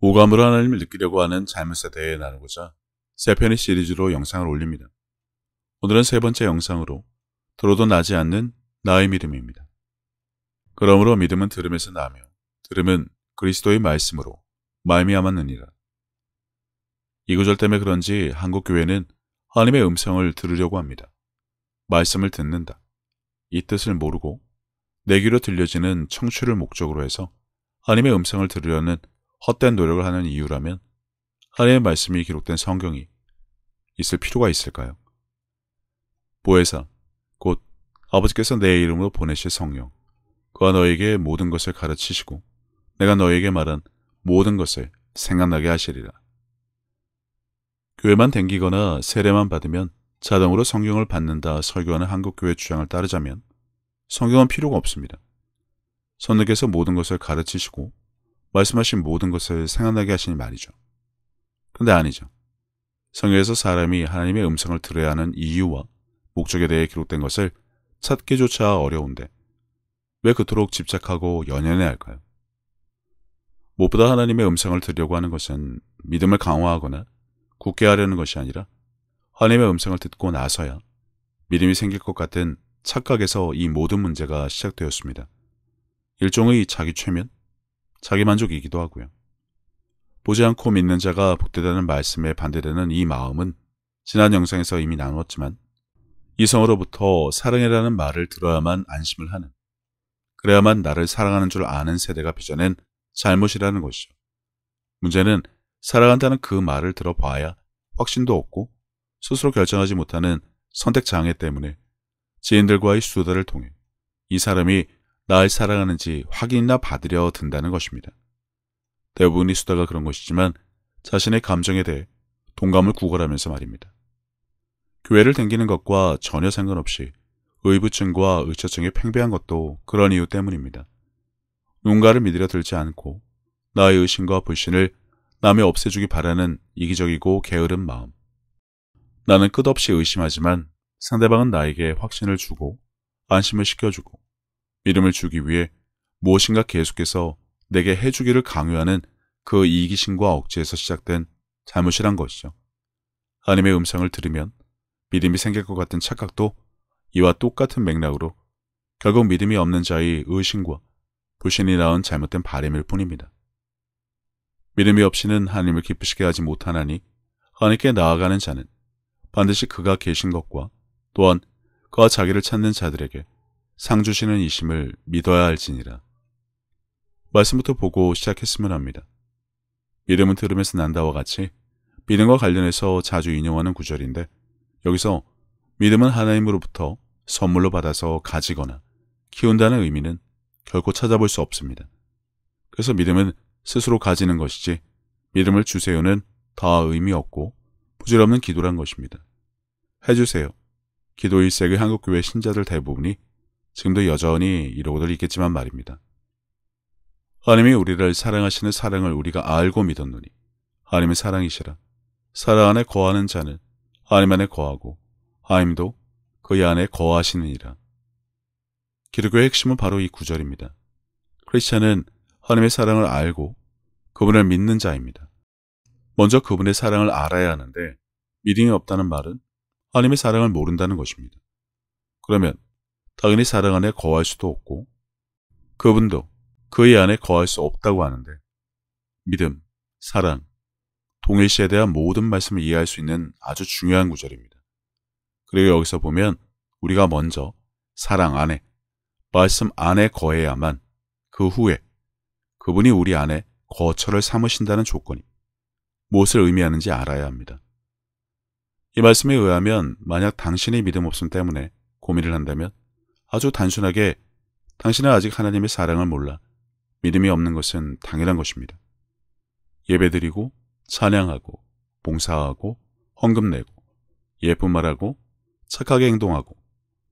오감으로 하나님을 느끼려고 하는 삶을 세대에 나누고자 세 편의 시리즈로 영상을 올립니다. 오늘은 세 번째 영상으로 들어도 나지 않는 나의 믿음입니다. 그러므로 믿음은 들음에서 나며 들음은 그리스도의 말씀으로 말미암았느니라. 이 구절 때문에 그런지 한국 교회는 하나님의 음성을 들으려고 합니다. 말씀을 듣는다. 이 뜻을 모르고 내 귀로 들려지는 청취를 목적으로 해서 하나님의 음성을 들으려는 헛된 노력을 하는 이유라면 하나님의 말씀이 기록된 성경이 있을 필요가 있을까요? 보혜사, 곧 아버지께서 내 이름으로 보내실 성령, 그가 너에게 모든 것을 가르치시고 내가 너에게 말한 모든 것을 생각나게 하시리라. 교회만 댕기거나 세례만 받으면 자동으로 성경을 받는다 설교하는 한국교회 주장을 따르자면 성경은 필요가 없습니다. 선생께서 모든 것을 가르치시고 말씀하신 모든 것을 생각나게 하시니 말이죠. 근데 아니죠. 성경에서 사람이 하나님의 음성을 들어야 하는 이유와 목적에 대해 기록된 것을 찾기조차 어려운데 왜 그토록 집착하고 연연해 할까요? 무엇보다 하나님의 음성을 들으려고 하는 것은 믿음을 강화하거나 굳게 하려는 것이 아니라 하나님의 음성을 듣고 나서야 믿음이 생길 것 같은 착각에서 이 모든 문제가 시작되었습니다. 일종의 자기 최면? 자기만족이기도 하고요. 보지 않고 믿는 자가 복되다는 말씀에 반대되는 이 마음은 지난 영상에서 이미 나누었지만 이성으로부터 사랑이라는 말을 들어야만 안심을 하는 그래야만 나를 사랑하는 줄 아는 세대가 빚어낸 잘못이라는 것이죠. 문제는 사랑한다는 그 말을 들어봐야 확신도 없고 스스로 결정하지 못하는 선택 장애 때문에 지인들과의 수다를 통해 이 사람이 나날 사랑하는지 확인이나 받으려 든다는 것입니다. 대부분의 수다가 그런 것이지만 자신의 감정에 대해 동감을 구걸하면서 말입니다. 교회를 댕기는 것과 전혀 상관없이 의부증과 의처증이 팽배한 것도 그런 이유 때문입니다. 누군가를 믿으려 들지 않고 나의 의심과 불신을 남이 없애주기 바라는 이기적이고 게으른 마음. 나는 끝없이 의심하지만 상대방은 나에게 확신을 주고 안심을 시켜주고 믿음을 주기 위해 무엇인가 계속해서 내게 해주기를 강요하는 그 이기심과 억지에서 시작된 잘못이란 것이죠. 하나님의 음성을 들으면 믿음이 생길 것 같은 착각도 이와 똑같은 맥락으로 결국 믿음이 없는 자의 의심과 불신이 나온 잘못된 바램일 뿐입니다. 믿음이 없이는 하나님을 기쁘시게 하지 못하나니 하나님께 나아가는 자는 반드시 그가 계신 것과 또한 그와 자기를 찾는 자들에게 상 주시는 이심을 믿어야 할지니라. 말씀부터 보고 시작했으면 합니다. 믿음은 들음에서 난다와 같이 믿음과 관련해서 자주 인용하는 구절인데 여기서 믿음은 하나님으로부터 선물로 받아서 가지거나 키운다는 의미는 결코 찾아볼 수 없습니다. 그래서 믿음은 스스로 가지는 것이지 믿음을 주세요는 다 의미 없고 부질없는 기도란 것입니다. 해주세요. 기도 일색의 한국교회 신자들 대부분이 지금도 여전히 이러고들 있겠지만 말입니다. 하나님이 우리를 사랑하시는 사랑을 우리가 알고 믿었노니 하나님의 사랑이시라 사랑 안에 거하는 자는 하나님 안에 거하고 하나님도 그의 안에 거하시느니라. 기독교의 핵심은 바로 이 구절입니다. 크리스찬은 하나님의 사랑을 알고 그분을 믿는 자입니다. 먼저 그분의 사랑을 알아야 하는데 믿음이 없다는 말은 하나님의 사랑을 모른다는 것입니다. 그러면 당연히 사랑 안에 거할 수도 없고 그분도 그의 안에 거할 수 없다고 하는데 믿음, 사랑, 동일시에 대한 모든 말씀을 이해할 수 있는 아주 중요한 구절입니다. 그리고 여기서 보면 우리가 먼저 사랑 안에, 말씀 안에 거해야만 그 후에 그분이 우리 안에 거처를 삼으신다는 조건이 무엇을 의미하는지 알아야 합니다. 이 말씀에 의하면 만약 당신이 믿음 없음 때문에 고민을 한다면 아주 단순하게 당신은 아직 하나님의 사랑을 몰라 믿음이 없는 것은 당연한 것입니다. 예배드리고 찬양하고 봉사하고 헌금 내고 예쁜 말하고 착하게 행동하고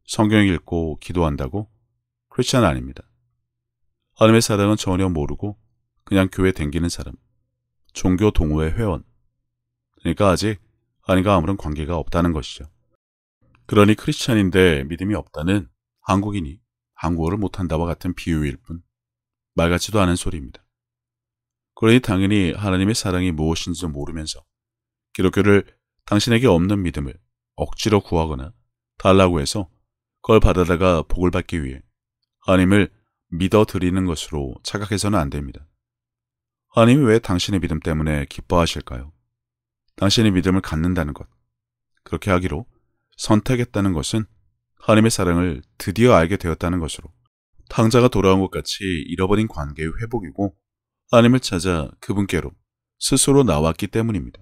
성경 읽고 기도한다고 크리스천 아닙니다. 하나님의 사랑은 전혀 모르고 그냥 교회 댕기는 사람, 종교 동호회 회원. 그러니까 아직 아니가 아무런 관계가 없다는 것이죠. 그러니 크리스천인데 믿음이 없다는 한국인이 한국어를 못한다와 같은 비유일 뿐 말 같지도 않은 소리입니다. 그러니 당연히 하나님의 사랑이 무엇인지도 모르면서 기독교를 당신에게 없는 믿음을 억지로 구하거나 달라고 해서 그걸 받아다가 복을 받기 위해 하나님을 믿어 드리는 것으로 착각해서는 안 됩니다. 하나님이 왜 당신의 믿음 때문에 기뻐하실까요? 당신의 믿음을 갖는다는 것, 그렇게 하기로 선택했다는 것은 하나님의 사랑을 드디어 알게 되었다는 것으로 탕자가 돌아온 것 같이 잃어버린 관계의 회복이고 하나님을 찾아 그분께로 스스로 나왔기 때문입니다.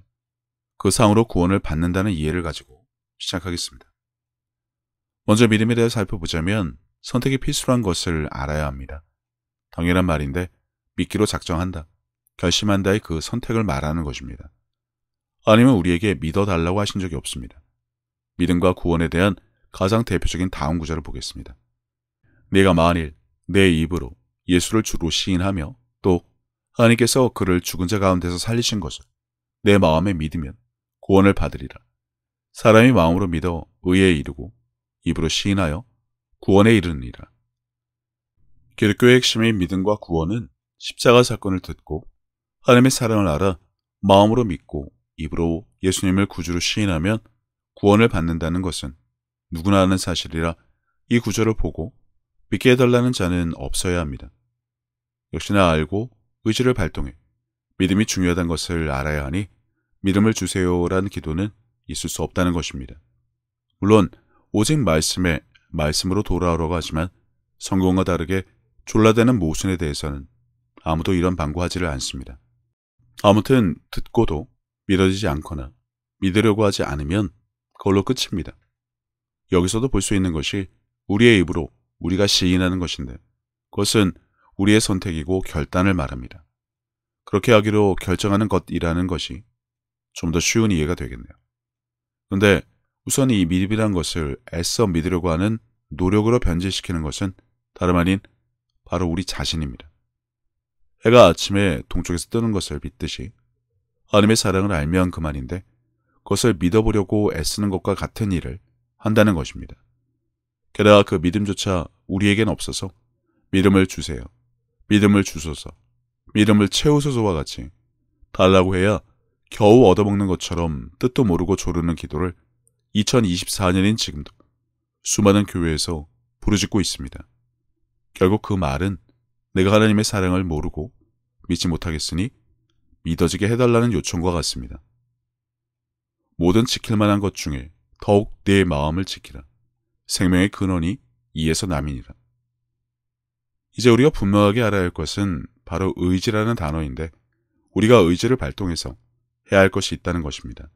그 상으로 구원을 받는다는 이해를 가지고 시작하겠습니다. 먼저 믿음에 대해 살펴보자면 선택이 필수란 것을 알아야 합니다. 당연한 말인데 믿기로 작정한다, 결심한다의 그 선택을 말하는 것입니다. 아니면 우리에게 믿어달라고 하신 적이 없습니다. 믿음과 구원에 대한 가장 대표적인 다음 구절을 보겠습니다. 내가 만일 내 입으로 예수를 주로 시인하며 또 하나님께서 그를 죽은 자 가운데서 살리신 것을 내 마음에 믿으면 구원을 받으리라. 사람이 마음으로 믿어 의에 이르고 입으로 시인하여 구원에 이르니라. 기독교의 핵심인 믿음과 구원은 십자가 사건을 듣고 하나님의 사랑을 알아 마음으로 믿고 입으로 예수님을 구주로 시인하면 구원을 받는다는 것은 누구나 아는 사실이라 이 구절을 보고 믿게 해달라는 자는 없어야 합니다. 역시나 알고 의지를 발동해 믿음이 중요하다는 것을 알아야 하니 믿음을 주세요라는 기도는 있을 수 없다는 것입니다. 물론 오직 말씀에 말씀으로 돌아오라고 하지만 성경과 다르게 졸라대는 모순에 대해서는 아무도 이런 방구하지를 않습니다. 아무튼 듣고도 믿어지지 않거나 믿으려고 하지 않으면 그걸로 끝입니다. 여기서도 볼 수 있는 것이 우리의 입으로 우리가 시인하는 것인데 그것은 우리의 선택이고 결단을 말합니다. 그렇게 하기로 결정하는 것이라는 것이 좀 더 쉬운 이해가 되겠네요. 근데 우선 이 믿음이란 것을 애써 믿으려고 하는 노력으로 변질시키는 것은 다름 아닌 바로 우리 자신입니다. 해가 아침에 동쪽에서 뜨는 것을 믿듯이 하나님의 사랑을 알면 그만인데 그것을 믿어보려고 애쓰는 것과 같은 일을 한다는 것입니다. 게다가 그 믿음조차 우리에겐 없어서 믿음을 주세요. 믿음을 주소서. 믿음을 채우소서와 같이 달라고 해야 겨우 얻어먹는 것처럼 뜻도 모르고 조르는 기도를 2024년인 지금도 수많은 교회에서 부르짖고 있습니다. 결국 그 말은 내가 하나님의 사랑을 모르고 믿지 못하겠으니 믿어지게 해달라는 요청과 같습니다. 모든 지킬 만한 것 중에 더욱 내 마음을 지키라. 생명의 근원이 이에서 남이니라. 이제 우리가 분명하게 알아야 할 것은 바로 의지라는 단어인데 우리가 의지를 발동해서 해야 할 것이 있다는 것입니다.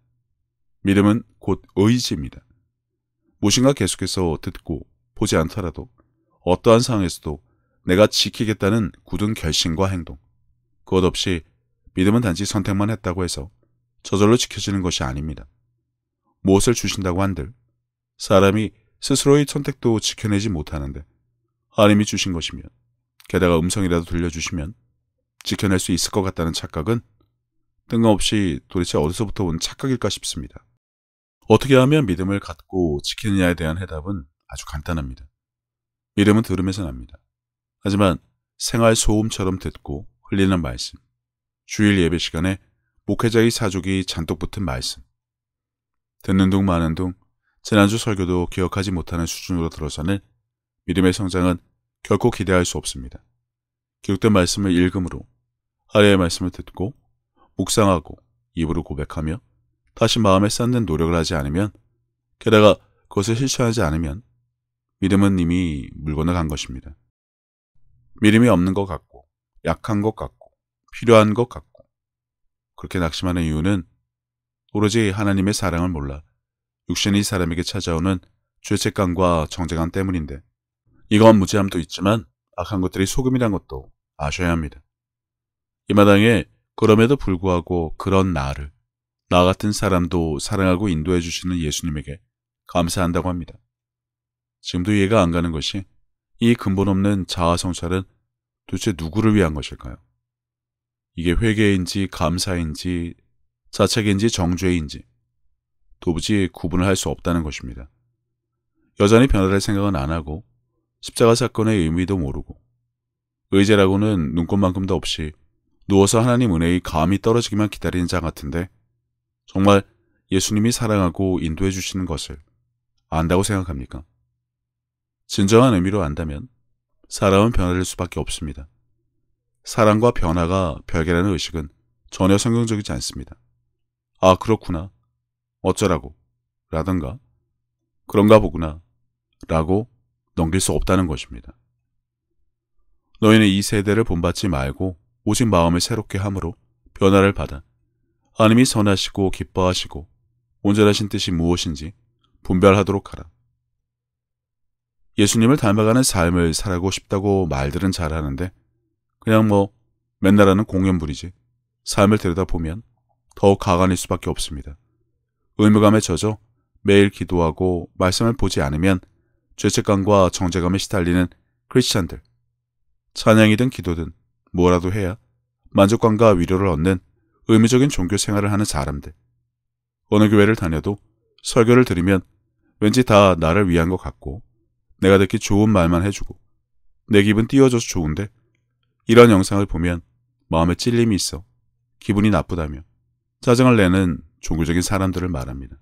믿음은 곧 의지입니다. 무엇인가 계속해서 듣고 보지 않더라도 어떠한 상황에서도 내가 지키겠다는 굳은 결심과 행동. 그것 없이 믿음은 단지 선택만 했다고 해서 저절로 지켜지는 것이 아닙니다. 무엇을 주신다고 한들 사람이 스스로의 선택도 지켜내지 못하는데 하나님이 주신 것이면 게다가 음성이라도 들려주시면 지켜낼 수 있을 것 같다는 착각은 뜬금없이 도대체 어디서부터 온 착각일까 싶습니다. 어떻게 하면 믿음을 갖고 지키느냐에 대한 해답은 아주 간단합니다. 믿음은 들음에서 납니다. 하지만 생활 소음처럼 듣고 흘리는 말씀, 주일 예배 시간에 목회자의 사족이 잔뜩 붙은 말씀, 듣는 둥 마는 둥 지난주 설교도 기억하지 못하는 수준으로 들어서는 믿음의 성장은 결코 기대할 수 없습니다. 기록된 말씀을 읽음으로 아려의 말씀을 듣고 묵상하고 입으로 고백하며 다시 마음에 쌓는 노력을 하지 않으면 게다가 그것을 실천하지 않으면 믿음은 이미 물건을간 것입니다. 믿음이 없는 것 같고 약한 것 같고 필요한 것 같고 그렇게 낙심하는 이유는 오로지 하나님의 사랑을 몰라 육신이 사람에게 찾아오는 죄책감과 정죄감 때문인데 이건 무지함도 있지만 악한 것들이 소금이란 것도 아셔야 합니다. 이 마당에 그럼에도 불구하고 그런 나를 나 같은 사람도 사랑하고 인도해 주시는 예수님에게 감사한다고 합니다. 지금도 이해가 안 가는 것이 이 근본 없는 자아성찰은 도대체 누구를 위한 것일까요? 이게 회개인지 감사인지 사책인지 정죄인지 도무지 구분을 할 수 없다는 것입니다. 여전히 변화될 생각은 안 하고 십자가 사건의 의미도 모르고 의제라고는 눈꽃만큼도 없이 누워서 하나님 은혜의 감이 떨어지기만 기다리는 자 같은데 정말 예수님이 사랑하고 인도해 주시는 것을 안다고 생각합니까? 진정한 의미로 안다면 사람은 변화될 수밖에 없습니다. 사랑과 변화가 별개라는 의식은 전혀 성경적이지 않습니다. 아, 그렇구나. 어쩌라고. 라든가, 그런가 보구나. 라고 넘길 수 없다는 것입니다. 너희는 이 세대를 본받지 말고 오직 마음을 새롭게 함으로 변화를 받아 하나님이 선하시고 기뻐하시고 온전하신 뜻이 무엇인지 분별하도록 하라. 예수님을 닮아가는 삶을 살고 싶다고 말들은 잘하는데 그냥 뭐 맨날 하는 공연불이지 삶을 들여다보면 더욱 가관일 수밖에 없습니다. 의무감에 젖어 매일 기도하고 말씀을 보지 않으면 죄책감과 정죄감에 시달리는 크리스찬들. 찬양이든 기도든 뭐라도 해야 만족감과 위로를 얻는 의무적인 종교 생활을 하는 사람들. 어느 교회를 다녀도 설교를 들으면 왠지 다 나를 위한 것 같고 내가 듣기 좋은 말만 해주고 내 기분 띄워줘서 좋은데 이런 영상을 보면 마음에 찔림이 있어 기분이 나쁘다며 짜증을 내는 종교적인 사람들을 말합니다.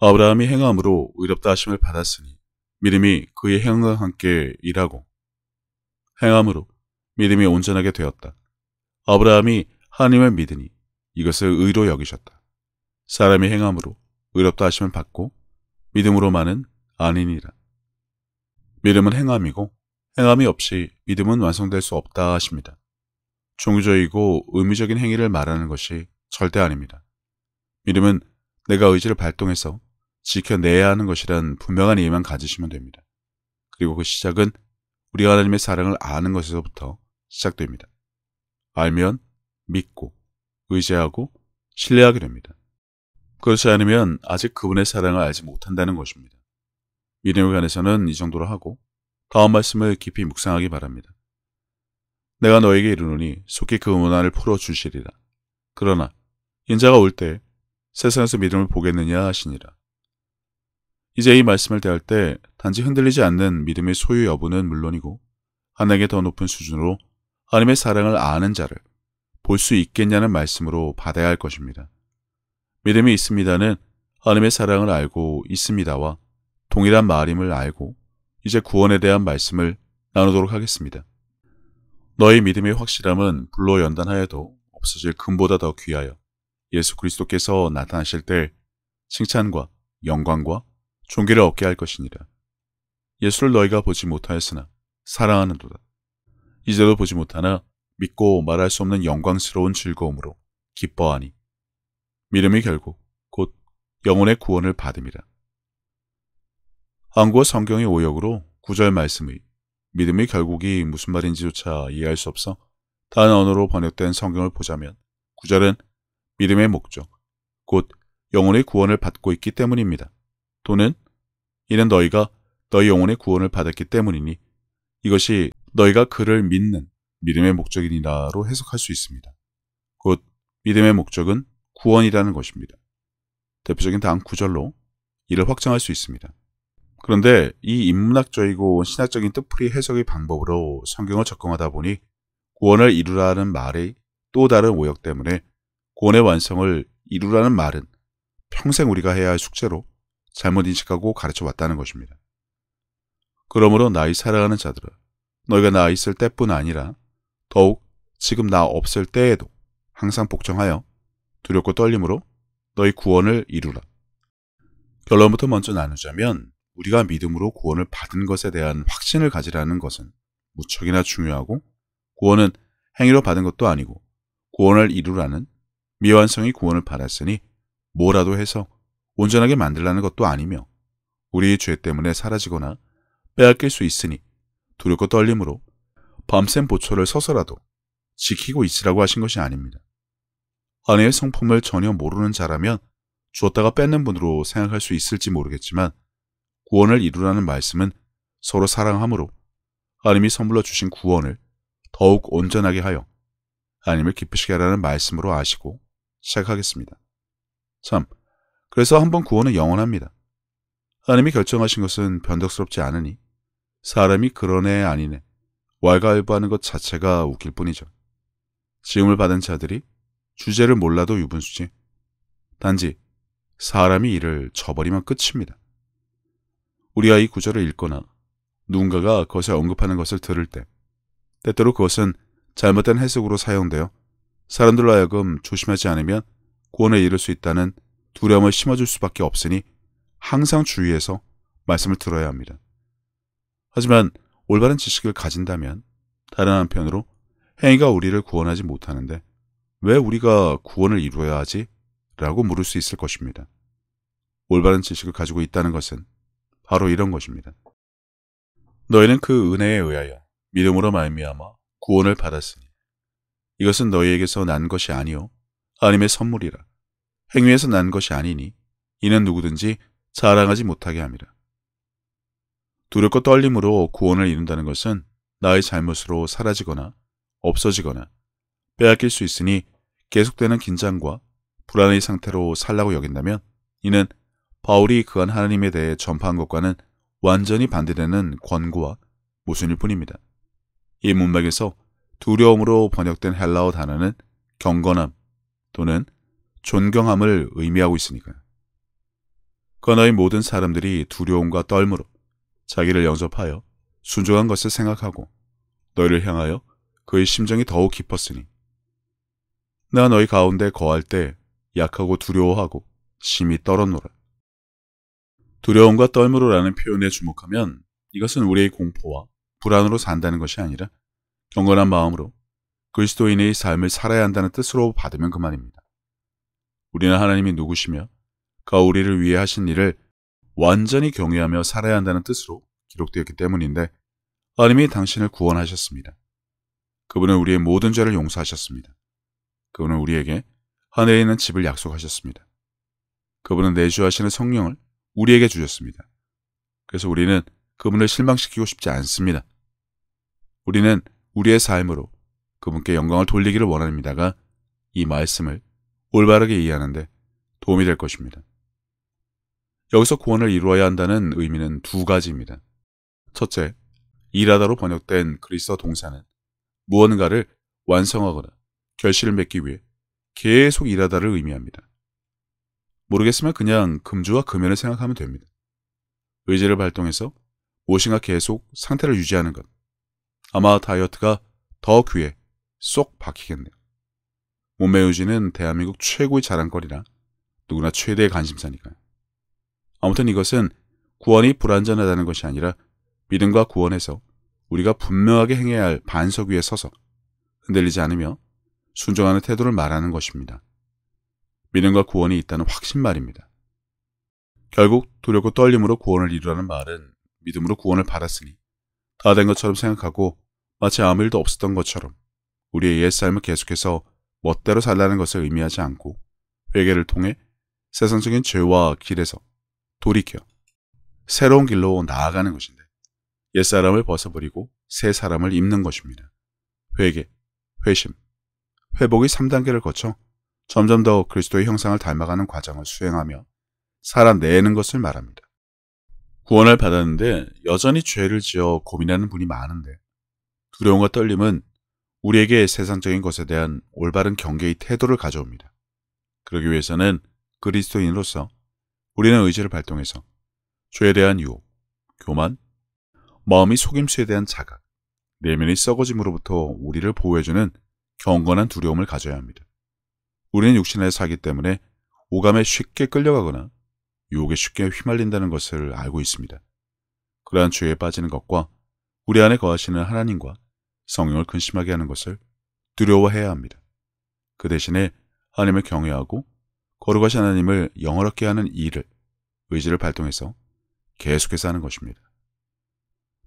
아브라함이 행함으로 의롭다 하심을 받았으니 믿음이 그의 행함과 함께 일하고 행함으로 믿음이 온전하게 되었다. 아브라함이 하나님을 믿으니 이것을 의로 여기셨다. 사람이 행함으로 의롭다 하심을 받고 믿음으로만은 아니니라. 믿음은 행함이고 행함이 없이 믿음은 완성될 수 없다 하십니다. 종교적이고 의미적인 행위를 말하는 것이 절대 아닙니다. 믿음은 내가 의지를 발동해서 지켜내야 하는 것이란 분명한 이해만 가지시면 됩니다. 그리고 그 시작은 우리 하나님의 사랑을 아는 것에서부터 시작됩니다. 알면 믿고 의지하고 신뢰하게 됩니다. 그렇지 않으면 아직 그분의 사랑을 알지 못한다는 것입니다. 믿음에 관해서는 이 정도로 하고 다음 말씀을 깊이 묵상하기 바랍니다. 내가 너에게 이르노니 속히 그 문안을 풀어주시리라. 그러나 인자가 올 때 세상에서 믿음을 보겠느냐 하시니라. 이제 이 말씀을 대할 때 단지 흔들리지 않는 믿음의 소유 여부는 물론이고 하나에게더 높은 수준으로 하나님의 사랑을 아는 자를 볼 수 있겠냐는 말씀으로 받아야 할 것입니다. 믿음이 있습니다는 하나님의 사랑을 알고 있습니다와 동일한 말임을 알고 이제 구원에 대한 말씀을 나누도록 하겠습니다. 너의 믿음의 확실함은 불로 연단하여도 없어질 금보다 더 귀하여 예수 그리스도께서 나타나실 때 칭찬과 영광과 존귀를 얻게 할 것이니라. 예수를 너희가 보지 못하였으나 사랑하는도다. 이제도 보지 못하나 믿고 말할 수 없는 영광스러운 즐거움으로 기뻐하니 믿음이 결국 곧 영혼의 구원을 받음이라. 한국어 성경의 오역으로 구절 말씀의 믿음이 결국이 무슨 말인지조차 이해할 수 없어 다른 언어로 번역된 성경을 보자면 구절은 믿음의 목적, 곧 영혼의 구원을 받고 있기 때문입니다. 또는 이는 너희가 너희 영혼의 구원을 받았기 때문이니 이것이 너희가 그를 믿는 믿음의 목적이니라로 해석할 수 있습니다. 곧 믿음의 목적은 구원이라는 것입니다. 대표적인 다음 구절로 이를 확장할 수 있습니다. 그런데 이 인문학적이고 신학적인 뜻풀이 해석의 방법으로 성경을 접근하다 보니 구원을 이루라는 말의 또 다른 오역 때문에 구원의 완성을 이루라는 말은 평생 우리가 해야 할 숙제로 잘못 인식하고 가르쳐 왔다는 것입니다. 그러므로 나의 사랑하는 자들아, 너희가 나 있을 때뿐 아니라 더욱 지금 나 없을 때에도 항상 복종하여 두렵고 떨림으로 너희 구원을 이루라. 결론부터 먼저 나누자면 우리가 믿음으로 구원을 받은 것에 대한 확신을 가지라는 것은 무척이나 중요하고 구원은 행위로 받은 것도 아니고 구원을 이루라는 미완성이 구원을 받았으니 뭐라도 해서 온전하게 만들라는 것도 아니며 우리의 죄 때문에 사라지거나 빼앗길 수 있으니 두렵고 떨림으로 밤샘 보초를 서서라도 지키고 있으라고 하신 것이 아닙니다. 아내의 성품을 전혀 모르는 자라면 주었다가 뺏는 분으로 생각할 수 있을지 모르겠지만 구원을 이루라는 말씀은 서로 사랑함으로 하나님이 선물로 주신 구원을 더욱 온전하게 하여 하나님을 기쁘시게 하라는 말씀으로 아시고 시작하겠습니다. 참, 그래서 한번 구원은 영원합니다. 하나님이 결정하신 것은 변덕스럽지 않으니 사람이 그러네 아니네 왈가왈부하는 것 자체가 웃길 뿐이죠. 지음을 받은 자들이 주제를 몰라도 유분수지. 단지 사람이 이를 저버리면 끝입니다. 우리가 이 구절을 읽거나 누군가가 그것을 언급하는 것을 들을 때 때때로 그것은 잘못된 해석으로 사용되어 사람들로 하여금 조심하지 않으면 구원에 이를 수 있다는 두려움을 심어줄 수밖에 없으니 항상 주의해서 말씀을 들어야 합니다. 하지만 올바른 지식을 가진다면 다른 한편으로 행위가 우리를 구원하지 못하는데 왜 우리가 구원을 이루어야 하지? 라고 물을 수 있을 것입니다. 올바른 지식을 가지고 있다는 것은 바로 이런 것입니다. 너희는 그 은혜에 의하여 믿음으로 말미암아 구원을 받았으니 이것은 너희에게서 난 것이 아니요 하나님의 선물이라 행위에서 난 것이 아니니 이는 누구든지 자랑하지 못하게 함이라. 두렵고 떨림으로 구원을 이룬다는 것은 나의 잘못으로 사라지거나 없어지거나 빼앗길 수 있으니 계속되는 긴장과 불안의 상태로 살라고 여긴다면 이는 바울이 그한 하나님에 대해 전파한 것과는 완전히 반대되는 권고와 모순일 뿐입니다. 이 문맥에서 두려움으로 번역된 헬라어 단어는 경건함 또는 존경함을 의미하고 있으니까요. 그너의 모든 사람들이 두려움과 떨므로 자기를 영접하여 순종한 것을 생각하고 너희를 향하여 그의 심정이 더욱 깊었으니 나 너희 가운데 거할 때 약하고 두려워하고 심히 떨어노라 두려움과 떨므로라는 표현에 주목하면 이것은 우리의 공포와 불안으로 산다는 것이 아니라 경건한 마음으로 그리스도인의 삶을 살아야 한다는 뜻으로 받으면 그만입니다. 우리는 하나님이 누구시며 그가 우리를 위해 하신 일을 완전히 경외하며 살아야 한다는 뜻으로 기록되었기 때문인데 하나님이 당신을 구원하셨습니다. 그분은 우리의 모든 죄를 용서하셨습니다. 그분은 우리에게 하늘에 있는 집을 약속하셨습니다. 그분은 내주하시는 성령을 우리에게 주셨습니다. 그래서 우리는 그분을 실망시키고 싶지 않습니다. 우리는 우리의 삶으로 그분께 영광을 돌리기를 원합니다가 이 말씀을 올바르게 이해하는데 도움이 될 것입니다. 여기서 구원을 이루어야 한다는 의미는 두 가지입니다. 첫째, 일하다로 번역된 그리스어 동사는 무언가를 완성하거나 결실을 맺기 위해 계속 일하다를 의미합니다. 모르겠으면 그냥 금주와 금연을 생각하면 됩니다. 의지를 발동해서 무엇인가 계속 상태를 유지하는 것. 아마 다이어트가 더 귀에 쏙 박히겠네요. 몸매 유지는 대한민국 최고의 자랑거리라 누구나 최대의 관심사니까요. 아무튼 이것은 구원이 불완전하다는 것이 아니라 믿음과 구원에서 우리가 분명하게 행해야 할 반석 위에 서서 흔들리지 않으며 순종하는 태도를 말하는 것입니다. 믿음과 구원이 있다는 확신 말입니다. 결국 두렵고 떨림으로 구원을 이루라는 말은 믿음으로 구원을 받았으니 다된 것처럼 생각하고 마치 아무 일도 없었던 것처럼 우리의 옛삶을 계속해서 멋대로 살라는 것을 의미하지 않고 회개를 통해 세상적인 죄와 길에서 돌이켜 새로운 길로 나아가는 것인데 옛사람을 벗어버리고 새 사람을 입는 것입니다. 회개, 회심, 회복이 3단계를 거쳐 점점 더 그리스도의 형상을 닮아가는 과정을 수행하며 살아내는 것을 말합니다. 구원을 받았는데 여전히 죄를 지어 고민하는 분이 많은데 두려움과 떨림은 우리에게 세상적인 것에 대한 올바른 경계의 태도를 가져옵니다. 그러기 위해서는 그리스도인으로서 우리는 의지를 발동해서 죄에 대한 유혹, 교만, 마음이 속임수에 대한 자각, 내면의 썩어짐으로부터 우리를 보호해주는 경건한 두려움을 가져야 합니다. 우리는 육신에 사기 때문에 오감에 쉽게 끌려가거나 유혹에 쉽게 휘말린다는 것을 알고 있습니다. 그러한 죄에 빠지는 것과 우리 안에 거하시는 하나님과 성령을 근심하게 하는 것을 두려워해야 합니다. 그 대신에 하나님을 경외하고 거룩하신 하나님을 영어롭게 하는 일을 의지를 발동해서 계속해서 하는 것입니다.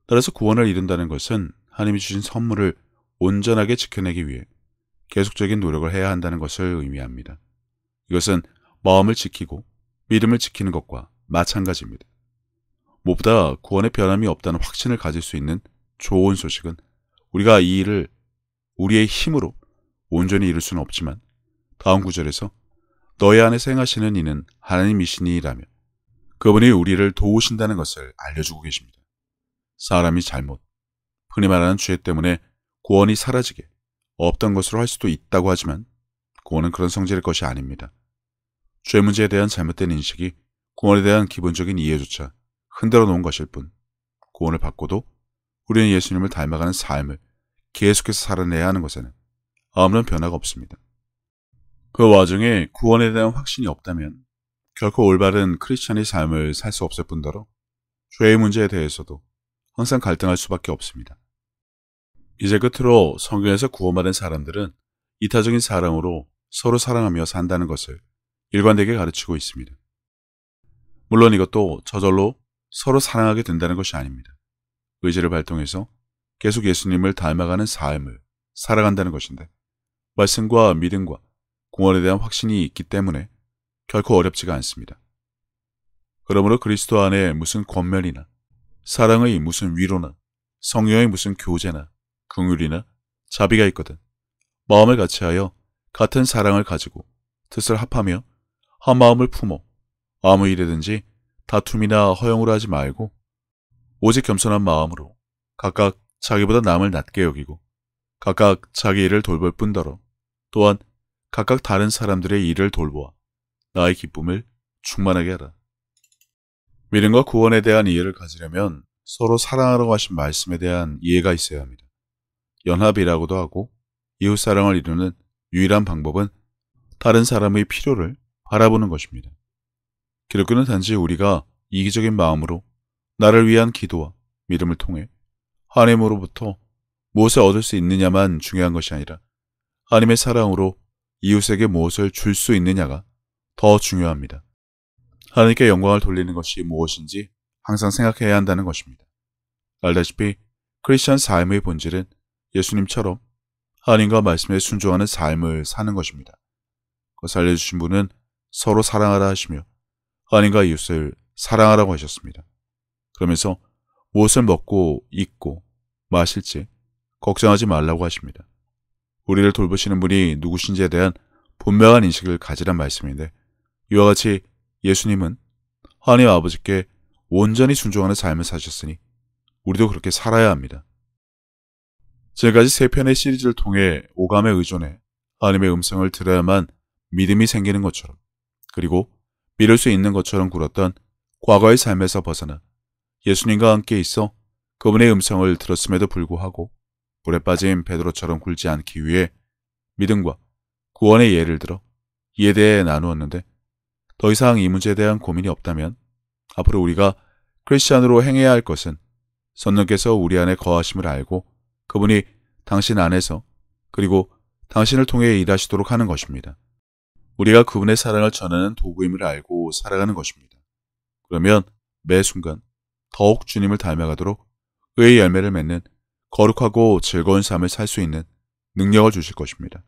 따라서 구원을 이룬다는 것은 하나님이 주신 선물을 온전하게 지켜내기 위해 계속적인 노력을 해야 한다는 것을 의미합니다. 이것은 마음을 지키고 믿음을 지키는 것과 마찬가지입니다. 무엇보다 구원의 변함이 없다는 확신을 가질 수 있는 좋은 소식은 우리가 이 일을 우리의 힘으로 온전히 이룰 수는 없지만 다음 구절에서 너희 안에서 하시는 이는 하나님이시니라며 그분이 우리를 도우신다는 것을 알려주고 계십니다. 사람이 잘못, 흔히 말하는 죄 때문에 구원이 사라지게 없던 것으로 할 수도 있다고 하지만 구원은 그런 성질의 것이 아닙니다. 죄 문제에 대한 잘못된 인식이 구원에 대한 기본적인 이해조차 흔들어 놓은 것일 뿐 구원을 받고도 우리는 예수님을 닮아가는 삶을 계속해서 살아내야 하는 것에는 아무런 변화가 없습니다. 그 와중에 구원에 대한 확신이 없다면 결코 올바른 크리스천의 삶을 살 수 없을 뿐더러 죄의 문제에 대해서도 항상 갈등할 수밖에 없습니다. 이제 끝으로 성경에서 구원받은 사람들은 이타적인 사랑으로 서로 사랑하며 산다는 것을 일관되게 가르치고 있습니다. 물론 이것도 저절로 서로 사랑하게 된다는 것이 아닙니다. 의지를 발동해서 계속 예수님을 닮아가는 삶을 살아간다는 것인데 말씀과 믿음과 구원에 대한 확신이 있기 때문에 결코 어렵지가 않습니다. 그러므로 그리스도 안에 무슨 권면이나 사랑의 무슨 위로나 성령의 무슨 교제나 긍휼이나 자비가 있거든 마음을 같이하여 같은 사랑을 가지고 뜻을 합하며 한마음을 품어 아무 일이든지 다툼이나 허용을 하지 말고 오직 겸손한 마음으로 각각 자기보다 남을 낮게 여기고 각각 자기 일을 돌볼 뿐더러 또한 각각 다른 사람들의 일을 돌보아 나의 기쁨을 충만하게 하라. 믿음과 구원에 대한 이해를 가지려면 서로 사랑하라고 하신 말씀에 대한 이해가 있어야 합니다. 연합이라고도 하고 이웃사랑을 이루는 유일한 방법은 다른 사람의 필요를 바라보는 것입니다. 기독교는 단지 우리가 이기적인 마음으로 나를 위한 기도와 믿음을 통해 하나님으로부터 무엇을 얻을 수 있느냐만 중요한 것이 아니라 하나님의 사랑으로 이웃에게 무엇을 줄 수 있느냐가 더 중요합니다. 하나님께 영광을 돌리는 것이 무엇인지 항상 생각해야 한다는 것입니다. 알다시피 크리스천 삶의 본질은 예수님처럼 하나님과 말씀에 순종하는 삶을 사는 것입니다. 그것을 알려주신 분은 서로 사랑하라 하시며 아닌가 이웃을 사랑하라고 하셨습니다. 그러면서 무엇을 먹고 입고 마실지 걱정하지 말라고 하십니다. 우리를 돌보시는 분이 누구신지에 대한 분명한 인식을 가지란 말씀인데 이와 같이 예수님은 하나님 아버지께 온전히 순종하는 삶을 사셨으니 우리도 그렇게 살아야 합니다. 지금까지 세 편의 시리즈를 통해 오감에 의존해 하나님의 음성을 들어야만 믿음이 생기는 것처럼 그리고 믿을 수 있는 것처럼 굴었던 과거의 삶에서 벗어나 예수님과 함께 있어 그분의 음성을 들었음에도 불구하고 물에 빠진 베드로처럼 굴지 않기 위해 믿음과 구원의 예를 들어 이에 대해 나누었는데 더 이상 이 문제에 대한 고민이 없다면 앞으로 우리가 크리스천으로 행해야 할 것은 선녀께서 우리 안에 거하심을 알고 그분이 당신 안에서 그리고 당신을 통해 일하시도록 하는 것입니다. 우리가 그분의 사랑을 전하는 도구임을 알고 살아가는 것입니다. 그러면 매 순간 더욱 주님을 닮아가도록 의의 열매를 맺는 거룩하고 즐거운 삶을 살 수 있는 능력을 주실 것입니다.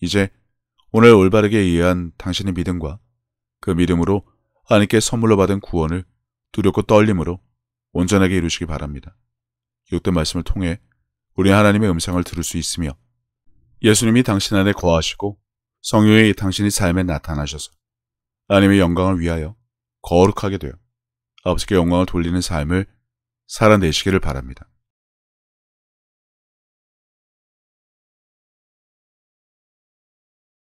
이제 오늘 올바르게 이해한 당신의 믿음과 그 믿음으로 하나님께 선물로 받은 구원을 두렵고 떨림으로 온전하게 이루시기 바랍니다. 기록된 말씀을 통해 우리 하나님의 음성을 들을 수 있으며 예수님이 당신 안에 거하시고 성령이 당신의 삶에 나타나셔서 하나님의 영광을 위하여 거룩하게 되어 아버지께 영광을 돌리는 삶을 살아내시기를 바랍니다.